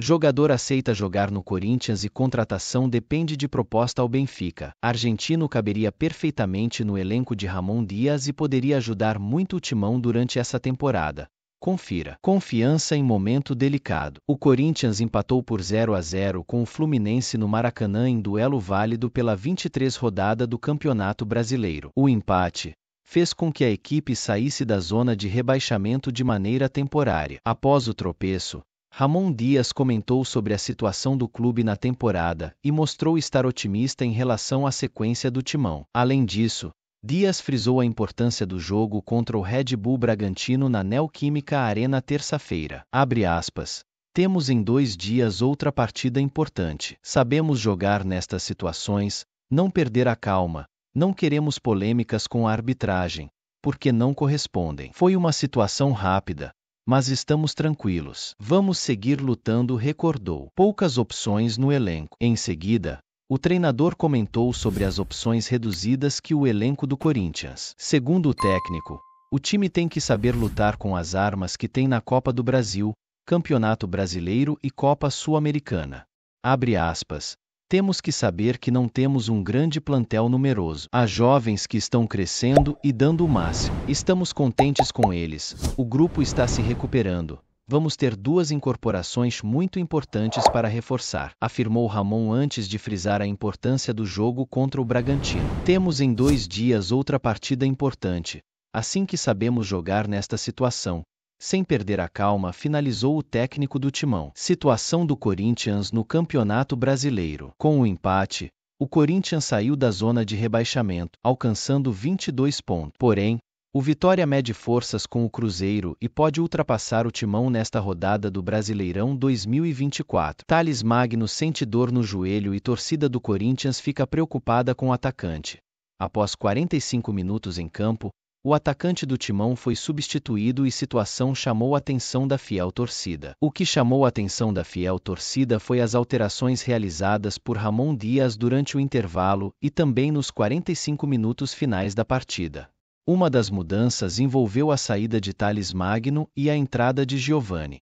Jogador aceita jogar no Corinthians e contratação depende de proposta ao Benfica. Argentino caberia perfeitamente no elenco de Ramon Dias e poderia ajudar muito o timão durante essa temporada. Confira. Confiança em momento delicado. O Corinthians empatou por 0 a 0 com o Fluminense no Maracanã em duelo válido pela 23 rodada do Campeonato Brasileiro. O empate, fez com que a equipe saísse da zona de rebaixamento de maneira temporária. Após o tropeço, Ramon Dias comentou sobre a situação do clube na temporada e mostrou estar otimista em relação à sequência do timão. Além disso, Dias frisou a importância do jogo contra o Red Bull Bragantino na Neoquímica Arena terça-feira. Abre aspas. Temos em dois dias outra partida importante. Sabemos jogar nestas situações, não perder a calma, não queremos polêmicas com a arbitragem, porque não correspondem. Foi uma situação rápida, mas estamos tranquilos. Vamos seguir lutando, recordou. Poucas opções no elenco. Em seguida, o treinador comentou sobre as opções reduzidas que o elenco do Corinthians. Segundo o técnico, o time tem que saber lutar com as armas que tem na Copa do Brasil, Campeonato Brasileiro e Copa Sul-Americana. Abre aspas temos que saber que não temos um grande plantel numeroso. Há jovens que estão crescendo e dando o máximo. Estamos contentes com eles. O grupo está se recuperando. Vamos ter duas incorporações muito importantes para reforçar, afirmou Ramon antes de frisar a importância do jogo contra o Bragantino. Temos em dois dias outra partida importante. Assim que sabemos jogar nesta situação, sem perder a calma, finalizou o técnico do timão. Situação do Corinthians no Campeonato Brasileiro. Com o empate, o Corinthians saiu da zona de rebaixamento, alcançando 22 pontos. Porém, o Vitória mede forças com o Cruzeiro e pode ultrapassar o timão nesta rodada do Brasileirão 2024. Thales Magno sente dor no joelho e torcida do Corinthians fica preocupada com o atacante. Após 45 minutos em campo, o atacante do timão foi substituído e situação chamou a atenção da fiel torcida. O que chamou a atenção da fiel torcida foi as alterações realizadas por Ramon Dias durante o intervalo e também nos 45 minutos finais da partida. Uma das mudanças envolveu a saída de Thales Magno e a entrada de Giovanni.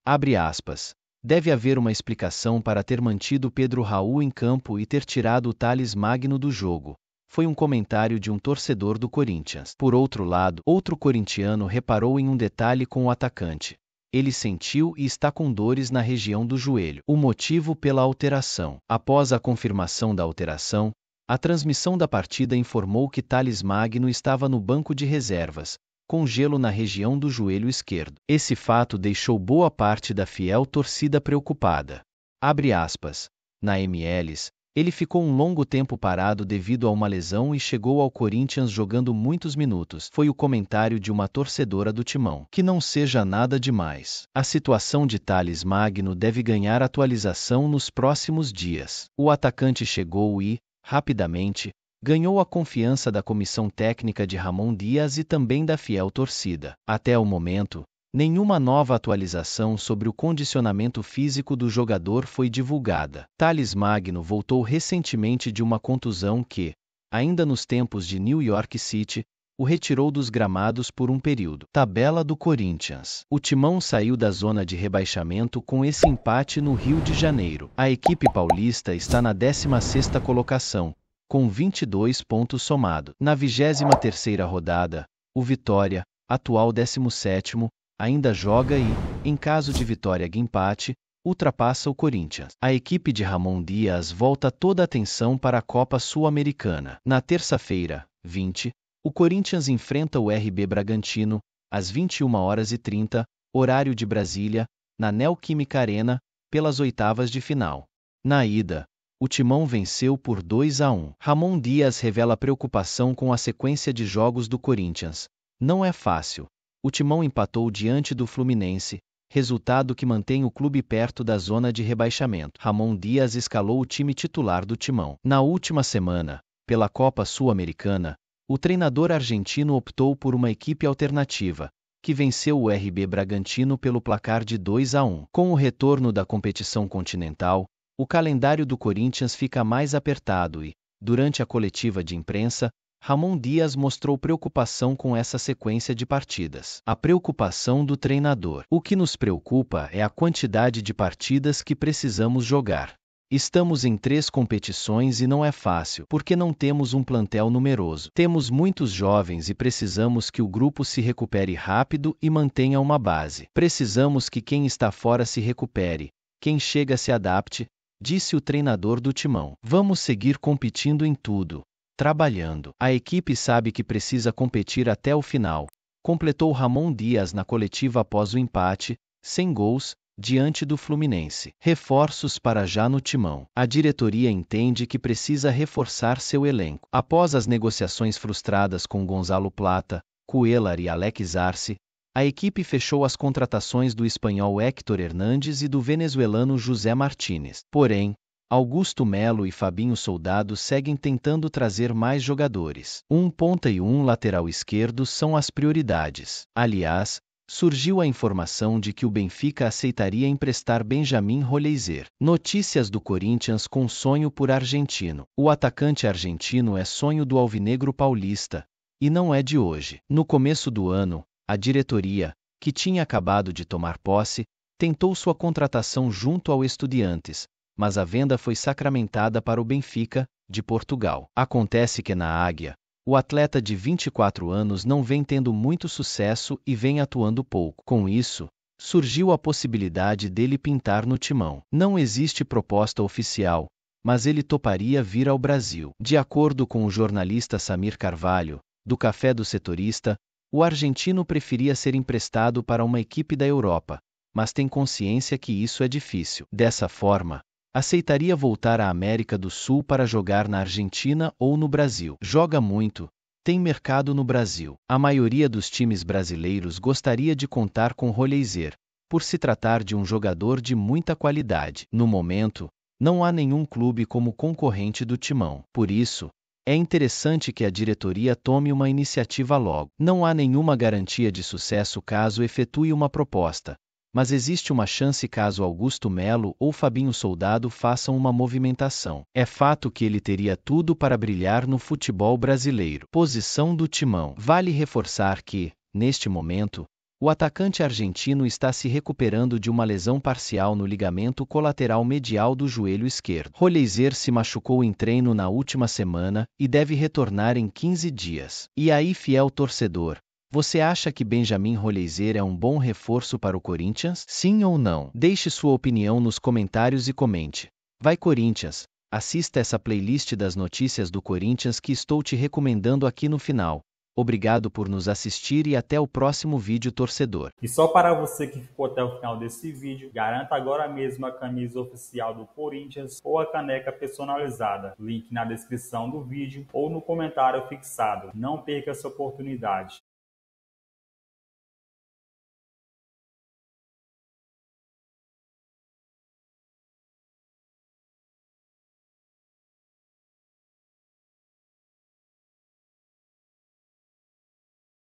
Deve haver uma explicação para ter mantido Pedro Raul em campo e ter tirado o Thales Magno do jogo foi um comentário de um torcedor do Corinthians. Por outro lado, outro corintiano reparou em um detalhe com o atacante. Ele sentiu e está com dores na região do joelho. O motivo pela alteração. Após a confirmação da alteração, a transmissão da partida informou que Thales Magno estava no banco de reservas, com gelo na região do joelho esquerdo. Esse fato deixou boa parte da fiel torcida preocupada. Abre aspas. Na MLS, ele ficou um longo tempo parado devido a uma lesão e chegou ao Corinthians jogando muitos minutos, foi o comentário de uma torcedora do Timão. Que não seja nada demais. A situação de Thales Magno deve ganhar atualização nos próximos dias. O atacante chegou e, rapidamente, ganhou a confiança da comissão técnica de Ramon Dias e também da fiel torcida. Até o momento, nenhuma nova atualização sobre o condicionamento físico do jogador foi divulgada. Thales Magno voltou recentemente de uma contusão que, ainda nos tempos de New York City, o retirou dos gramados por um período. Tabela do Corinthians. O Timão saiu da zona de rebaixamento com esse empate no Rio de Janeiro. A equipe paulista está na 16ª colocação, com 22 pontos somados. Na 23ª rodada, o Vitória, atual 17º, ainda joga e, em caso de vitória empate, ultrapassa o Corinthians. A equipe de Ramon Dias volta toda a atenção para a Copa Sul-Americana. Na terça-feira, 20, o Corinthians enfrenta o RB Bragantino às 21 horas e 30, horário de Brasília, na Neoquímica Arena, pelas oitavas de final. Na ida, o Timão venceu por 2 a 1. Ramon Dias revela preocupação com a sequência de jogos do Corinthians. Não é fácil o Timão empatou diante do Fluminense, resultado que mantém o clube perto da zona de rebaixamento. Ramon Dias escalou o time titular do Timão. Na última semana, pela Copa Sul-Americana, o treinador argentino optou por uma equipe alternativa, que venceu o RB Bragantino pelo placar de 2 a 1. Com o retorno da competição continental, o calendário do Corinthians fica mais apertado e, durante a coletiva de imprensa, Ramon Dias mostrou preocupação com essa sequência de partidas. A preocupação do treinador. O que nos preocupa é a quantidade de partidas que precisamos jogar. Estamos em três competições e não é fácil, porque não temos um plantel numeroso. Temos muitos jovens e precisamos que o grupo se recupere rápido e mantenha uma base. Precisamos que quem está fora se recupere, quem chega se adapte, disse o treinador do timão. Vamos seguir competindo em tudo trabalhando. A equipe sabe que precisa competir até o final, completou Ramon Dias na coletiva após o empate, sem gols, diante do Fluminense. Reforços para já no timão. A diretoria entende que precisa reforçar seu elenco. Após as negociações frustradas com Gonzalo Plata, Cuellar e Alex Arce, a equipe fechou as contratações do espanhol Héctor Hernandes e do venezuelano José Martínez. Porém, Augusto Melo e Fabinho Soldado seguem tentando trazer mais jogadores. Um ponta e um lateral esquerdo são as prioridades. Aliás, surgiu a informação de que o Benfica aceitaria emprestar Benjamin Roleizer. Notícias do Corinthians com sonho por argentino. O atacante argentino é sonho do alvinegro paulista, e não é de hoje. No começo do ano, a diretoria, que tinha acabado de tomar posse, tentou sua contratação junto ao Estudiantes, mas a venda foi sacramentada para o Benfica, de Portugal. Acontece que na Águia, o atleta de 24 anos não vem tendo muito sucesso e vem atuando pouco. Com isso, surgiu a possibilidade dele pintar no timão. Não existe proposta oficial, mas ele toparia vir ao Brasil. De acordo com o jornalista Samir Carvalho, do Café do Setorista, o argentino preferia ser emprestado para uma equipe da Europa, mas tem consciência que isso é difícil. Dessa forma, aceitaria voltar à América do Sul para jogar na Argentina ou no Brasil. Joga muito, tem mercado no Brasil. A maioria dos times brasileiros gostaria de contar com Rolheiser, por se tratar de um jogador de muita qualidade. No momento, não há nenhum clube como concorrente do Timão. Por isso, é interessante que a diretoria tome uma iniciativa logo. Não há nenhuma garantia de sucesso caso efetue uma proposta, mas existe uma chance caso Augusto Melo ou Fabinho Soldado façam uma movimentação. É fato que ele teria tudo para brilhar no futebol brasileiro. Posição do timão. Vale reforçar que, neste momento, o atacante argentino está se recuperando de uma lesão parcial no ligamento colateral medial do joelho esquerdo. Roleizer se machucou em treino na última semana e deve retornar em 15 dias. E aí, fiel torcedor, você acha que Benjamin Rolheiser é um bom reforço para o Corinthians? Sim ou não? Deixe sua opinião nos comentários e comente. Vai Corinthians! Assista essa playlist das notícias do Corinthians que estou te recomendando aqui no final. Obrigado por nos assistir e até o próximo vídeo torcedor. E só para você que ficou até o final desse vídeo, garanta agora mesmo a camisa oficial do Corinthians ou a caneca personalizada. Link na descrição do vídeo ou no comentário fixado. Não perca essa oportunidade.